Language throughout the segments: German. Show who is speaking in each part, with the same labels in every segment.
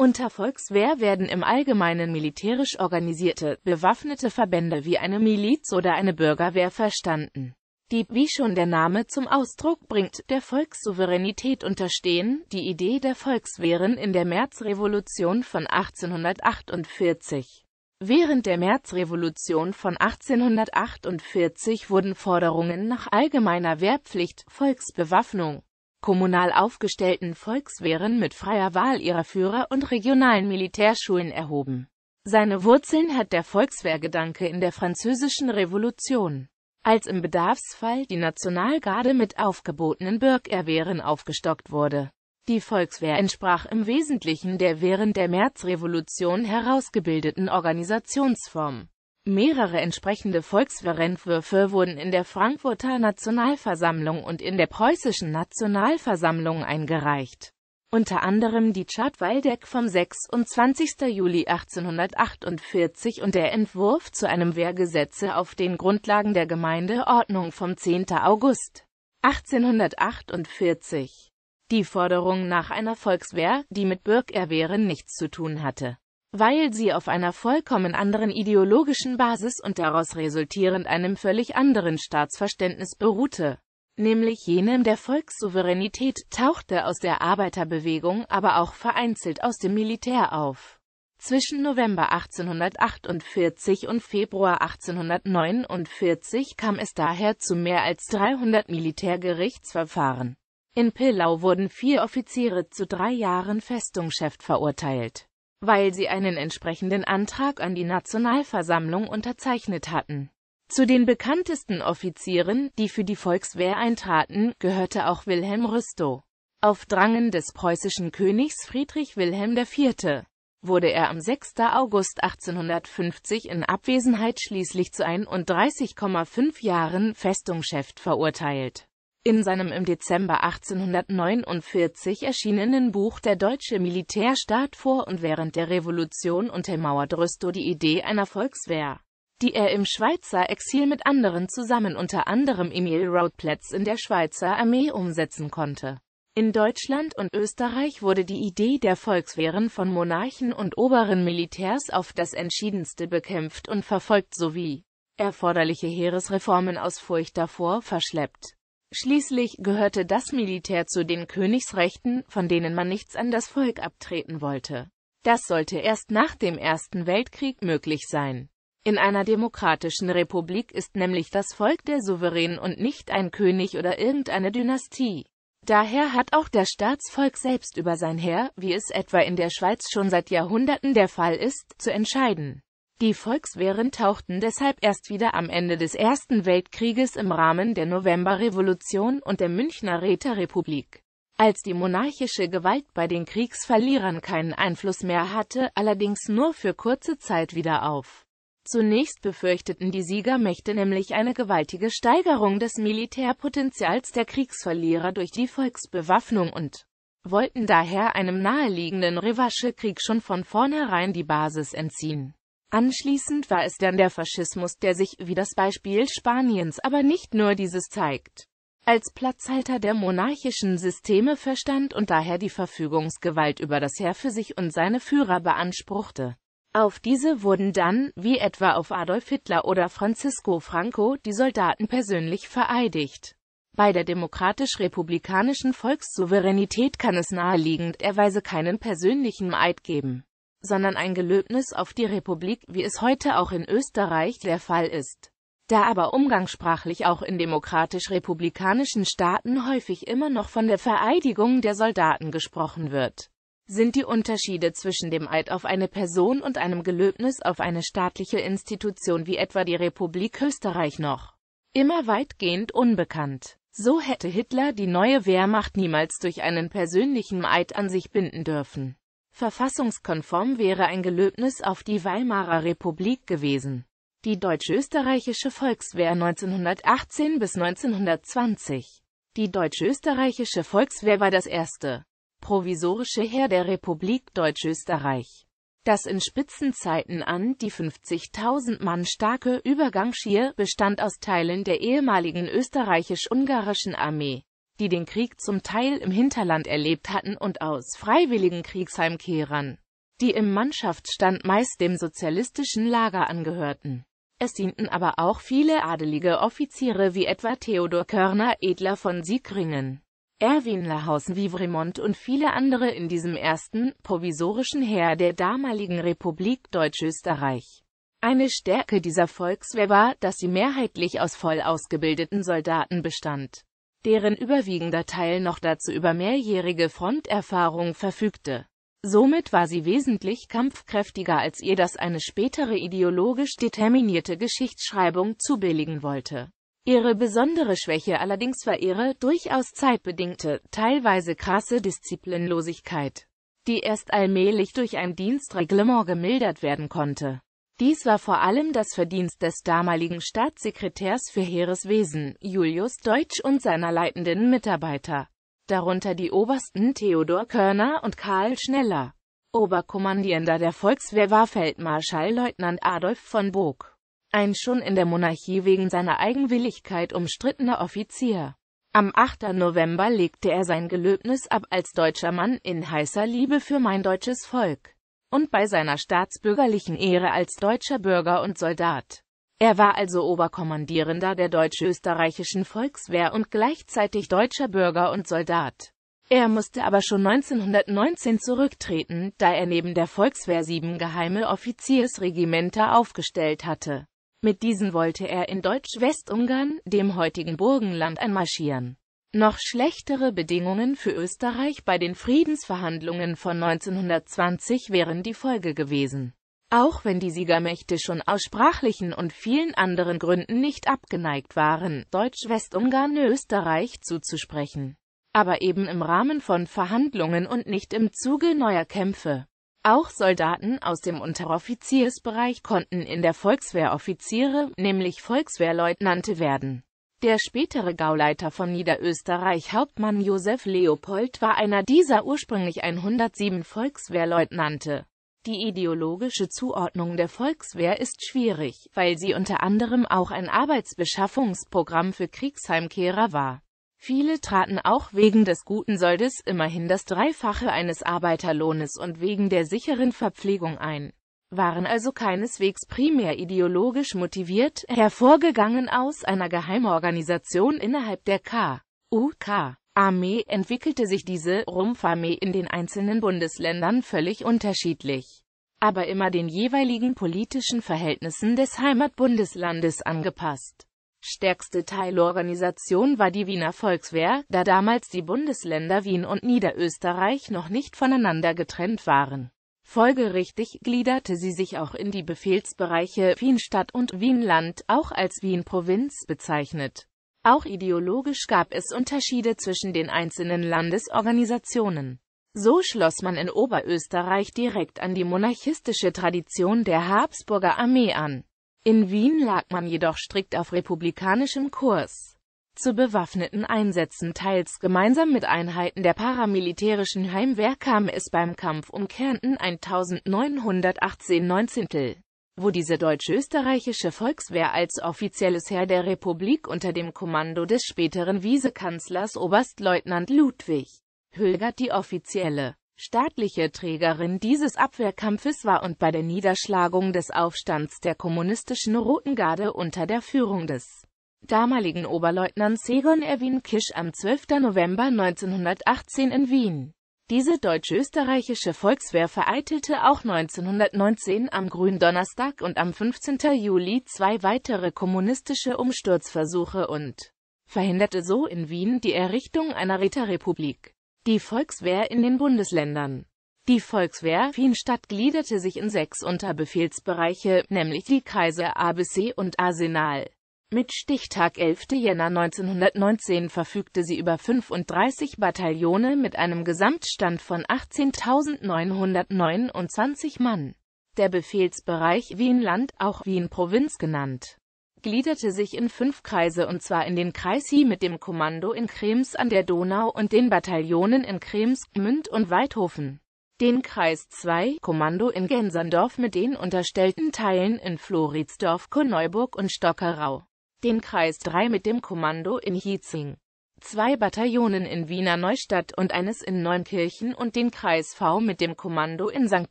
Speaker 1: Unter Volkswehr werden im Allgemeinen militärisch organisierte, bewaffnete Verbände wie eine Miliz oder eine Bürgerwehr verstanden, die, wie schon der Name zum Ausdruck bringt, der Volkssouveränität unterstehen. Die Idee der Volkswehren in der Märzrevolution von 1848 Während der Märzrevolution von 1848 wurden Forderungen nach allgemeiner Wehrpflicht, Volksbewaffnung, kommunal aufgestellten Volkswehren mit freier Wahl ihrer Führer und regionalen Militärschulen erhoben. Seine Wurzeln hat der Volkswehrgedanke in der Französischen Revolution, als im Bedarfsfall die Nationalgarde mit aufgebotenen Bürgerwehren aufgestockt wurde. Die Volkswehr entsprach im Wesentlichen der während der Märzrevolution herausgebildeten Organisationsform. Mehrere entsprechende Volksverentwürfe wurden in der Frankfurter Nationalversammlung und in der Preußischen Nationalversammlung eingereicht. Unter anderem die Chart-Waldeck vom 26. Juli 1848 und der Entwurf zu einem Wehrgesetze auf den Grundlagen der Gemeindeordnung vom 10. August 1848. Die Forderung nach einer Volkswehr, die mit Bürgerwehren nichts zu tun hatte weil sie auf einer vollkommen anderen ideologischen Basis und daraus resultierend einem völlig anderen Staatsverständnis beruhte, nämlich jenem der Volkssouveränität, tauchte aus der Arbeiterbewegung, aber auch vereinzelt aus dem Militär auf. Zwischen November 1848 und Februar 1849 kam es daher zu mehr als 300 Militärgerichtsverfahren. In Pillau wurden vier Offiziere zu drei Jahren Festungschef verurteilt weil sie einen entsprechenden Antrag an die Nationalversammlung unterzeichnet hatten. Zu den bekanntesten Offizieren, die für die Volkswehr eintraten, gehörte auch Wilhelm Rüstow. Auf Drangen des preußischen Königs Friedrich Wilhelm IV. wurde er am 6. August 1850 in Abwesenheit schließlich zu 31,5 Jahren Festungschef verurteilt. In seinem im Dezember 1849 erschienenen Buch Der deutsche Militärstaat vor und während der Revolution untermauert Rüstow die Idee einer Volkswehr, die er im Schweizer Exil mit anderen zusammen unter anderem Emil Roodplatz in der Schweizer Armee umsetzen konnte. In Deutschland und Österreich wurde die Idee der Volkswehren von Monarchen und oberen Militärs auf das entschiedenste bekämpft und verfolgt sowie erforderliche Heeresreformen aus Furcht davor verschleppt. Schließlich gehörte das Militär zu den Königsrechten, von denen man nichts an das Volk abtreten wollte. Das sollte erst nach dem Ersten Weltkrieg möglich sein. In einer demokratischen Republik ist nämlich das Volk der Souverän und nicht ein König oder irgendeine Dynastie. Daher hat auch das Staatsvolk selbst über sein Heer, wie es etwa in der Schweiz schon seit Jahrhunderten der Fall ist, zu entscheiden. Die Volkswehren tauchten deshalb erst wieder am Ende des Ersten Weltkrieges im Rahmen der Novemberrevolution und der Münchner Räterepublik als die monarchische Gewalt bei den Kriegsverlierern keinen Einfluss mehr hatte, allerdings nur für kurze Zeit wieder auf. Zunächst befürchteten die Siegermächte nämlich eine gewaltige Steigerung des Militärpotenzials der Kriegsverlierer durch die Volksbewaffnung und wollten daher einem naheliegenden Rivasche-Krieg schon von vornherein die Basis entziehen. Anschließend war es dann der Faschismus, der sich, wie das Beispiel Spaniens, aber nicht nur dieses zeigt, als Platzhalter der monarchischen Systeme verstand und daher die Verfügungsgewalt über das Heer für sich und seine Führer beanspruchte. Auf diese wurden dann, wie etwa auf Adolf Hitler oder Francisco Franco, die Soldaten persönlich vereidigt. Bei der demokratisch-republikanischen Volkssouveränität kann es naheliegend, er weise keinen persönlichen Eid geben sondern ein Gelöbnis auf die Republik, wie es heute auch in Österreich der Fall ist. Da aber umgangssprachlich auch in demokratisch-republikanischen Staaten häufig immer noch von der Vereidigung der Soldaten gesprochen wird, sind die Unterschiede zwischen dem Eid auf eine Person und einem Gelöbnis auf eine staatliche Institution wie etwa die Republik Österreich noch immer weitgehend unbekannt. So hätte Hitler die neue Wehrmacht niemals durch einen persönlichen Eid an sich binden dürfen. Verfassungskonform wäre ein Gelöbnis auf die Weimarer Republik gewesen. Die Deutsch-Österreichische Volkswehr 1918 bis 1920 Die Deutsch-Österreichische Volkswehr war das erste provisorische Heer der Republik Deutsch-Österreich. das in Spitzenzeiten an die 50.000 Mann starke Übergangsheer bestand aus Teilen der ehemaligen österreichisch-ungarischen Armee die den Krieg zum Teil im Hinterland erlebt hatten und aus freiwilligen Kriegsheimkehrern, die im Mannschaftsstand meist dem sozialistischen Lager angehörten. Es dienten aber auch viele adelige Offiziere wie etwa Theodor Körner, Edler von Siegringen, Erwin Lahausen Vivremont und viele andere in diesem ersten, provisorischen Heer der damaligen Republik Deutsch-Österreich. Eine Stärke dieser Volkswehr war, dass sie mehrheitlich aus voll ausgebildeten Soldaten bestand deren überwiegender Teil noch dazu über mehrjährige Fronterfahrung verfügte. Somit war sie wesentlich kampfkräftiger als ihr das eine spätere ideologisch determinierte Geschichtsschreibung zubilligen wollte. Ihre besondere Schwäche allerdings war ihre durchaus zeitbedingte, teilweise krasse Disziplinlosigkeit, die erst allmählich durch ein Dienstreglement gemildert werden konnte. Dies war vor allem das Verdienst des damaligen Staatssekretärs für Heereswesen, Julius Deutsch und seiner leitenden Mitarbeiter, darunter die Obersten Theodor Körner und Karl Schneller. Oberkommandierender der Volkswehr war Feldmarschallleutnant Adolf von Bog, ein schon in der Monarchie wegen seiner Eigenwilligkeit umstrittener Offizier. Am 8. November legte er sein Gelöbnis ab als deutscher Mann in heißer Liebe für mein deutsches Volk und bei seiner staatsbürgerlichen Ehre als deutscher Bürger und Soldat. Er war also Oberkommandierender der deutsch-österreichischen Volkswehr und gleichzeitig deutscher Bürger und Soldat. Er musste aber schon 1919 zurücktreten, da er neben der Volkswehr sieben geheime Offiziersregimenter aufgestellt hatte. Mit diesen wollte er in Deutsch-Westungarn, dem heutigen Burgenland, einmarschieren. Noch schlechtere Bedingungen für Österreich bei den Friedensverhandlungen von 1920 wären die Folge gewesen. Auch wenn die Siegermächte schon aus sprachlichen und vielen anderen Gründen nicht abgeneigt waren, Deutsch-Westungarn Österreich zuzusprechen. Aber eben im Rahmen von Verhandlungen und nicht im Zuge neuer Kämpfe. Auch Soldaten aus dem Unteroffiziersbereich konnten in der Volkswehr Offiziere, nämlich Volkswehrleutnante werden. Der spätere Gauleiter von Niederösterreich Hauptmann Josef Leopold war einer dieser ursprünglich 107 Volkswehrleutnante. Die ideologische Zuordnung der Volkswehr ist schwierig, weil sie unter anderem auch ein Arbeitsbeschaffungsprogramm für Kriegsheimkehrer war. Viele traten auch wegen des guten Soldes immerhin das Dreifache eines Arbeiterlohnes und wegen der sicheren Verpflegung ein waren also keineswegs primär ideologisch motiviert, hervorgegangen aus einer Geheimorganisation innerhalb der KUK. Armee entwickelte sich diese Rumpfarmee in den einzelnen Bundesländern völlig unterschiedlich, aber immer den jeweiligen politischen Verhältnissen des Heimatbundeslandes angepasst. Stärkste Teilorganisation war die Wiener Volkswehr, da damals die Bundesländer Wien und Niederösterreich noch nicht voneinander getrennt waren. Folgerichtig gliederte sie sich auch in die Befehlsbereiche Wienstadt und Wienland, auch als Wien-Provinz bezeichnet. Auch ideologisch gab es Unterschiede zwischen den einzelnen Landesorganisationen. So schloss man in Oberösterreich direkt an die monarchistische Tradition der Habsburger Armee an. In Wien lag man jedoch strikt auf republikanischem Kurs zu bewaffneten Einsätzen teils gemeinsam mit Einheiten der paramilitärischen Heimwehr kam es beim Kampf um Kärnten 1918 19. wo diese deutsch-österreichische Volkswehr als offizielles Heer der Republik unter dem Kommando des späteren Wiesekanzlers Oberstleutnant Ludwig Hülgert die offizielle staatliche Trägerin dieses Abwehrkampfes war und bei der Niederschlagung des Aufstands der kommunistischen Roten Garde unter der Führung des damaligen Oberleutnant Segon Erwin Kisch am 12. November 1918 in Wien. Diese deutsch-österreichische Volkswehr vereitelte auch 1919 am Gründonnerstag und am 15. Juli zwei weitere kommunistische Umsturzversuche und verhinderte so in Wien die Errichtung einer Ritterrepublik. Die Volkswehr in den Bundesländern Die Volkswehr Wienstadt gliederte sich in sechs Unterbefehlsbereiche, nämlich die Kreise ABC und Arsenal. Mit Stichtag 11. Jänner 1919 verfügte sie über 35 Bataillone mit einem Gesamtstand von 18.929 Mann. Der Befehlsbereich Wienland, auch Wien-Provinz genannt, gliederte sich in fünf Kreise und zwar in den Kreis Hie mit dem Kommando in Krems an der Donau und den Bataillonen in Krems, Münd und Weidhofen den Kreis 2, Kommando in Gensandorf mit den unterstellten Teilen in Floridsdorf, Korneuburg und Stockerau den Kreis 3 mit dem Kommando in Hietzing, zwei Bataillonen in Wiener Neustadt und eines in Neunkirchen und den Kreis V mit dem Kommando in St.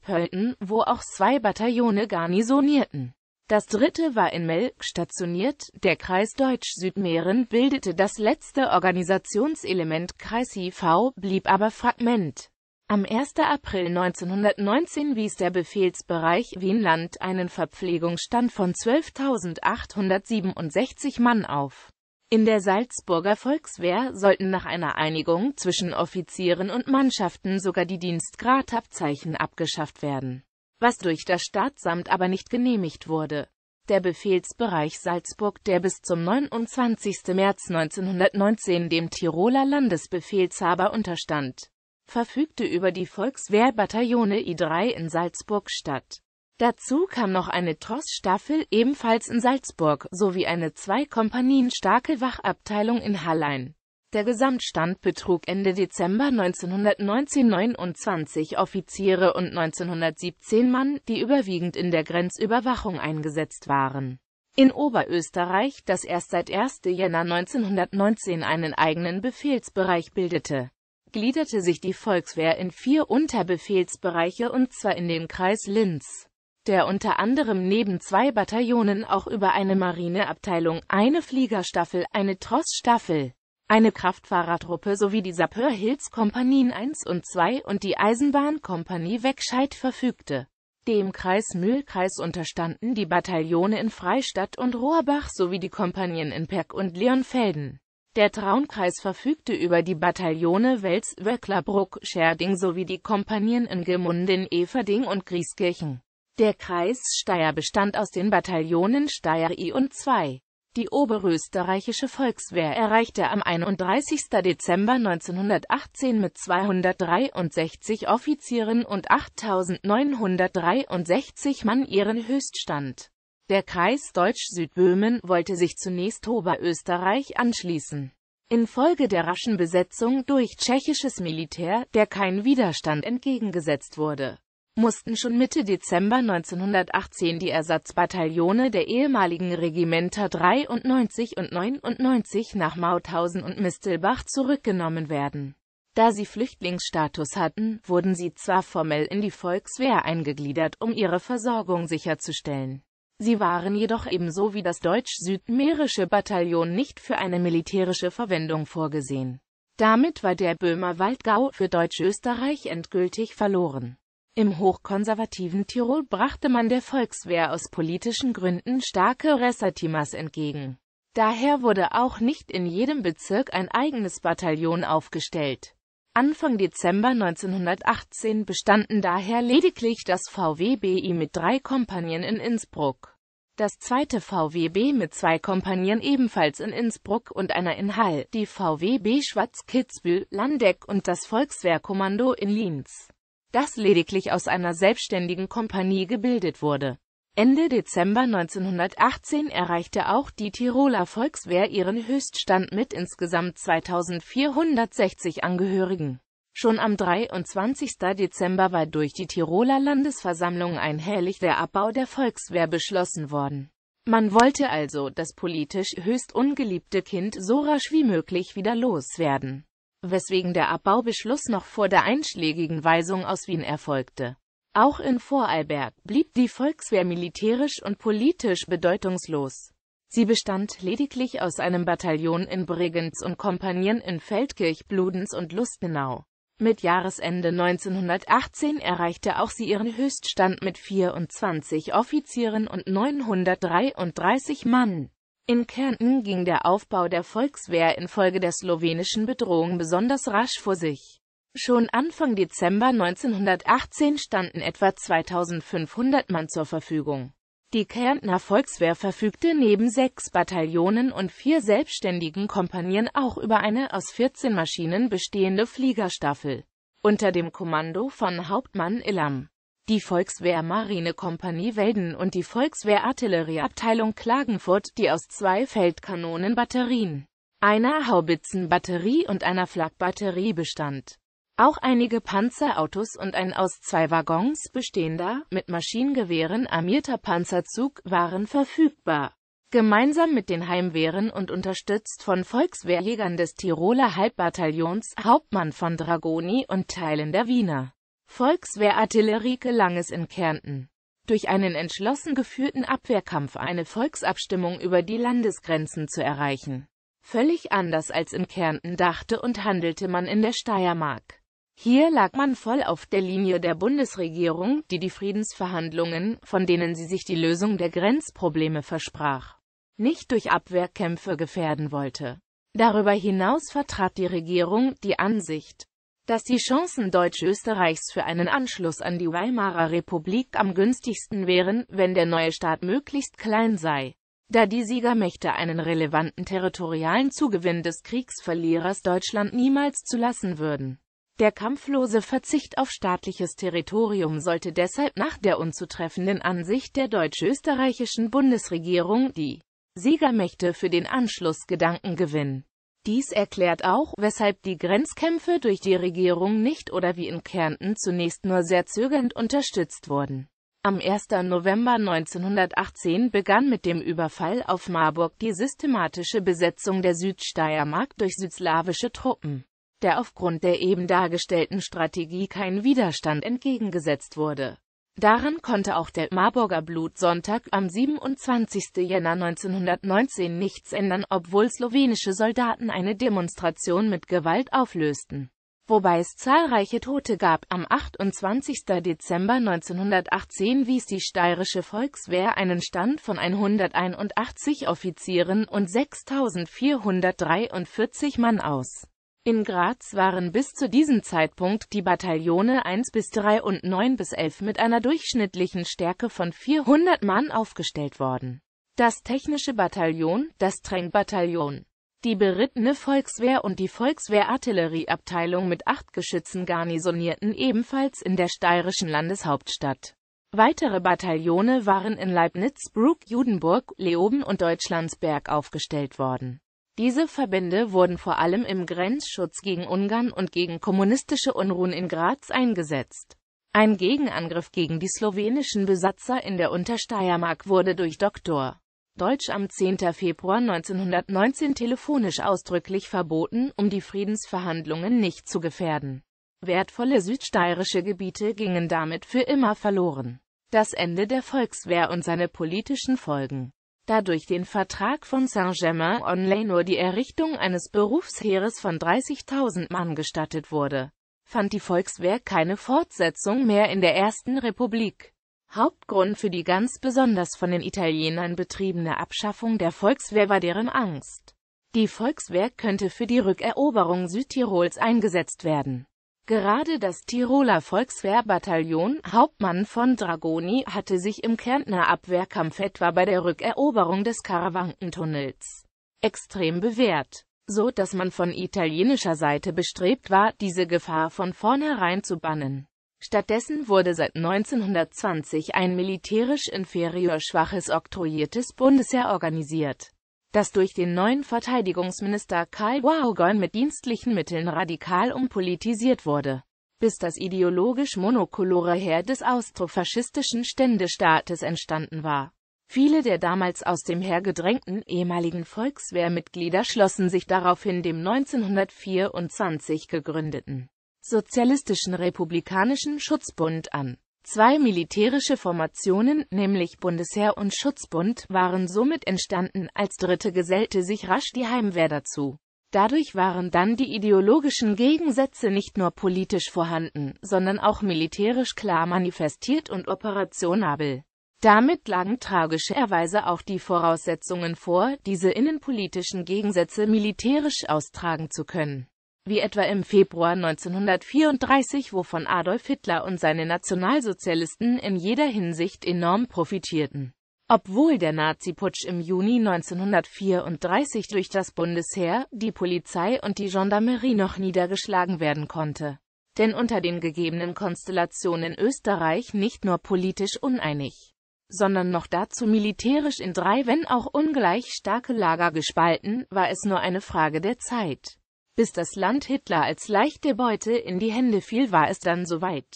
Speaker 1: Pölten, wo auch zwei Bataillone garnisonierten. Das dritte war in Melk stationiert, der Kreis Deutsch-Südmähren bildete das letzte Organisationselement, Kreis IV blieb aber Fragment. Am 1. April 1919 wies der Befehlsbereich Wienland einen Verpflegungsstand von 12.867 Mann auf. In der Salzburger Volkswehr sollten nach einer Einigung zwischen Offizieren und Mannschaften sogar die Dienstgradabzeichen abgeschafft werden, was durch das Staatsamt aber nicht genehmigt wurde. Der Befehlsbereich Salzburg, der bis zum 29. März 1919 dem Tiroler Landesbefehlshaber unterstand, verfügte über die Volkswehrbataillone I3 in Salzburg-Stadt. Dazu kam noch eine Tross-Staffel ebenfalls in Salzburg sowie eine zwei Kompanien starke Wachabteilung in Hallein. Der Gesamtstand betrug Ende Dezember 1919 29 Offiziere und 1917 Mann, die überwiegend in der Grenzüberwachung eingesetzt waren. In Oberösterreich, das erst seit 1. Jänner 1919 einen eigenen Befehlsbereich bildete gliederte sich die Volkswehr in vier Unterbefehlsbereiche und zwar in den Kreis Linz, der unter anderem neben zwei Bataillonen auch über eine Marineabteilung, eine Fliegerstaffel, eine Trossstaffel, eine Kraftfahrertruppe sowie die Sapeur-Hills-Kompanien 1 und 2 und die Eisenbahnkompanie Wegscheid verfügte. Dem Kreis Mühlkreis unterstanden die Bataillone in Freistadt und Rohrbach sowie die Kompanien in Perg und Leonfelden. Der Traunkreis verfügte über die Bataillone Wels, Wöcklerbruck, Scherding sowie die Kompanien in Gemünden, Everding und Grieskirchen. Der Kreis Steyr bestand aus den Bataillonen Steyr I und II. Die oberösterreichische Volkswehr erreichte am 31. Dezember 1918 mit 263 Offizieren und 8.963 Mann ihren Höchststand der Kreis Deutsch-Südböhmen wollte sich zunächst Oberösterreich anschließen. Infolge der raschen Besetzung durch tschechisches Militär, der kein Widerstand entgegengesetzt wurde, mussten schon Mitte Dezember 1918 die Ersatzbataillone der ehemaligen Regimenter 93 und 99 nach Mauthausen und Mistelbach zurückgenommen werden. Da sie Flüchtlingsstatus hatten, wurden sie zwar formell in die Volkswehr eingegliedert, um ihre Versorgung sicherzustellen. Sie waren jedoch ebenso wie das deutsch-südmährische Bataillon nicht für eine militärische Verwendung vorgesehen. Damit war der Böhmer Waldgau für Deutsch-Österreich endgültig verloren. Im hochkonservativen Tirol brachte man der Volkswehr aus politischen Gründen starke Ressartimas entgegen. Daher wurde auch nicht in jedem Bezirk ein eigenes Bataillon aufgestellt. Anfang Dezember 1918 bestanden daher lediglich das VWBI mit drei Kompanien in Innsbruck, das zweite VWB mit zwei Kompanien ebenfalls in Innsbruck und einer in Hall, die VWB Schwarz-Kitzbühel, Landeck und das Volkswehrkommando in Linz, das lediglich aus einer selbstständigen Kompanie gebildet wurde Ende Dezember 1918 erreichte auch die Tiroler Volkswehr ihren Höchststand mit insgesamt 2460 Angehörigen. Schon am 23. Dezember war durch die Tiroler Landesversammlung einhellig der Abbau der Volkswehr beschlossen worden. Man wollte also das politisch höchst ungeliebte Kind so rasch wie möglich wieder loswerden, weswegen der Abbaubeschluss noch vor der einschlägigen Weisung aus Wien erfolgte auch in Vorarlberg blieb die Volkswehr militärisch und politisch bedeutungslos. Sie bestand lediglich aus einem Bataillon in Bregenz und Kompanien in Feldkirch, Bludenz und Lustenau. Mit Jahresende 1918 erreichte auch sie ihren Höchststand mit 24 Offizieren und 933 Mann. In Kärnten ging der Aufbau der Volkswehr infolge der slowenischen Bedrohung besonders rasch vor sich. Schon Anfang Dezember 1918 standen etwa 2500 Mann zur Verfügung. Die Kärntner Volkswehr verfügte neben sechs Bataillonen und vier selbstständigen Kompanien auch über eine aus 14 Maschinen bestehende Fliegerstaffel unter dem Kommando von Hauptmann Illam. Die Volkswehr Marinekompanie Welden und die Volkswehr Artillerieabteilung Klagenfurt, die aus zwei Feldkanonenbatterien, einer Haubitzenbatterie und einer Flakbatterie bestand. Auch einige Panzerautos und ein aus zwei Waggons bestehender, mit Maschinengewehren armierter Panzerzug waren verfügbar. Gemeinsam mit den Heimwehren und unterstützt von Volkswehrjägern des Tiroler Halbbataillons, Hauptmann von Dragoni und Teilen der Wiener Volkswehrartillerie gelang es in Kärnten, durch einen entschlossen geführten Abwehrkampf eine Volksabstimmung über die Landesgrenzen zu erreichen. Völlig anders als in Kärnten dachte und handelte man in der Steiermark. Hier lag man voll auf der Linie der Bundesregierung, die die Friedensverhandlungen, von denen sie sich die Lösung der Grenzprobleme versprach, nicht durch Abwehrkämpfe gefährden wollte. Darüber hinaus vertrat die Regierung die Ansicht, dass die Chancen Deutsch-Österreichs für einen Anschluss an die Weimarer Republik am günstigsten wären, wenn der neue Staat möglichst klein sei, da die Siegermächte einen relevanten territorialen Zugewinn des Kriegsverlierers Deutschland niemals zulassen würden. Der kampflose Verzicht auf staatliches Territorium sollte deshalb nach der unzutreffenden Ansicht der deutsch-österreichischen Bundesregierung die Siegermächte für den Anschlussgedanken gewinnen. Dies erklärt auch, weshalb die Grenzkämpfe durch die Regierung nicht oder wie in Kärnten zunächst nur sehr zögernd unterstützt wurden. Am 1. November 1918 begann mit dem Überfall auf Marburg die systematische Besetzung der Südsteiermark durch südslawische Truppen der aufgrund der eben dargestellten Strategie kein Widerstand entgegengesetzt wurde. Daran konnte auch der Marburger Blutsonntag am 27. Jänner 1919 nichts ändern, obwohl slowenische Soldaten eine Demonstration mit Gewalt auflösten. Wobei es zahlreiche Tote gab, am 28. Dezember 1918 wies die steirische Volkswehr einen Stand von 181 Offizieren und 6.443 Mann aus. In Graz waren bis zu diesem Zeitpunkt die Bataillone 1 bis 3 und 9 bis 11 mit einer durchschnittlichen Stärke von 400 Mann aufgestellt worden. Das Technische Bataillon, das Tränkbataillon, die berittene Volkswehr und die Volkswehrartillerieabteilung mit acht Geschützen garnisonierten ebenfalls in der steirischen Landeshauptstadt. Weitere Bataillone waren in Leibniz, Bruck, Judenburg, Leoben und Deutschlandsberg aufgestellt worden. Diese Verbände wurden vor allem im Grenzschutz gegen Ungarn und gegen kommunistische Unruhen in Graz eingesetzt. Ein Gegenangriff gegen die slowenischen Besatzer in der Untersteiermark wurde durch Dr. Deutsch am 10. Februar 1919 telefonisch ausdrücklich verboten, um die Friedensverhandlungen nicht zu gefährden. Wertvolle südsteirische Gebiete gingen damit für immer verloren. Das Ende der Volkswehr und seine politischen Folgen da durch den Vertrag von Saint-Germain-en-Laye nur die Errichtung eines Berufsheeres von 30.000 Mann gestattet wurde, fand die Volkswehr keine Fortsetzung mehr in der Ersten Republik. Hauptgrund für die ganz besonders von den Italienern betriebene Abschaffung der Volkswehr war deren Angst. Die Volkswehr könnte für die Rückeroberung Südtirols eingesetzt werden. Gerade das Tiroler Volkswehrbataillon, Hauptmann von Dragoni, hatte sich im Kärntner Abwehrkampf etwa bei der Rückeroberung des Karawankentunnels extrem bewährt, so dass man von italienischer Seite bestrebt war, diese Gefahr von vornherein zu bannen. Stattdessen wurde seit 1920 ein militärisch inferior schwaches oktroyiertes Bundesheer organisiert das durch den neuen Verteidigungsminister Karl Waugon mit dienstlichen Mitteln radikal umpolitisiert wurde. Bis das ideologisch monokolore Heer des austrofaschistischen Ständestaates entstanden war. Viele der damals aus dem Heer gedrängten ehemaligen Volkswehrmitglieder schlossen sich daraufhin dem 1924 gegründeten Sozialistischen Republikanischen Schutzbund an Zwei militärische Formationen, nämlich Bundesheer und Schutzbund, waren somit entstanden, als dritte gesellte sich rasch die Heimwehr dazu. Dadurch waren dann die ideologischen Gegensätze nicht nur politisch vorhanden, sondern auch militärisch klar manifestiert und operationabel. Damit lagen tragischerweise auch die Voraussetzungen vor, diese innenpolitischen Gegensätze militärisch austragen zu können wie etwa im Februar 1934, wovon Adolf Hitler und seine Nationalsozialisten in jeder Hinsicht enorm profitierten. Obwohl der Nazi-Putsch im Juni 1934 durch das Bundesheer, die Polizei und die Gendarmerie noch niedergeschlagen werden konnte. Denn unter den gegebenen Konstellationen Österreich nicht nur politisch uneinig, sondern noch dazu militärisch in drei, wenn auch ungleich starke Lager gespalten, war es nur eine Frage der Zeit bis das Land Hitler als leichte Beute in die Hände fiel, war es dann soweit.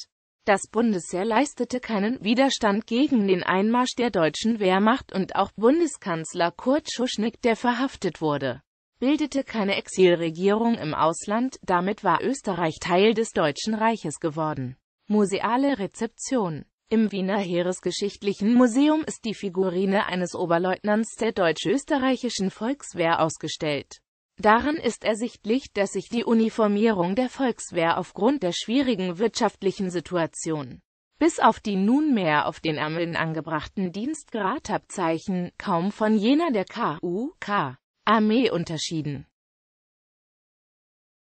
Speaker 1: Das Bundesheer leistete keinen Widerstand gegen den Einmarsch der deutschen Wehrmacht und auch Bundeskanzler Kurt Schuschnigg, der verhaftet wurde, bildete keine Exilregierung im Ausland, damit war Österreich Teil des Deutschen Reiches geworden. Museale Rezeption Im Wiener Heeresgeschichtlichen Museum ist die Figurine eines Oberleutnants der deutsch-österreichischen Volkswehr ausgestellt. Darin ist ersichtlich, dass sich die Uniformierung der Volkswehr aufgrund der schwierigen wirtschaftlichen Situation bis auf die nunmehr auf den Ärmeln angebrachten Dienstgradabzeichen kaum von jener der KUK-Armee unterschieden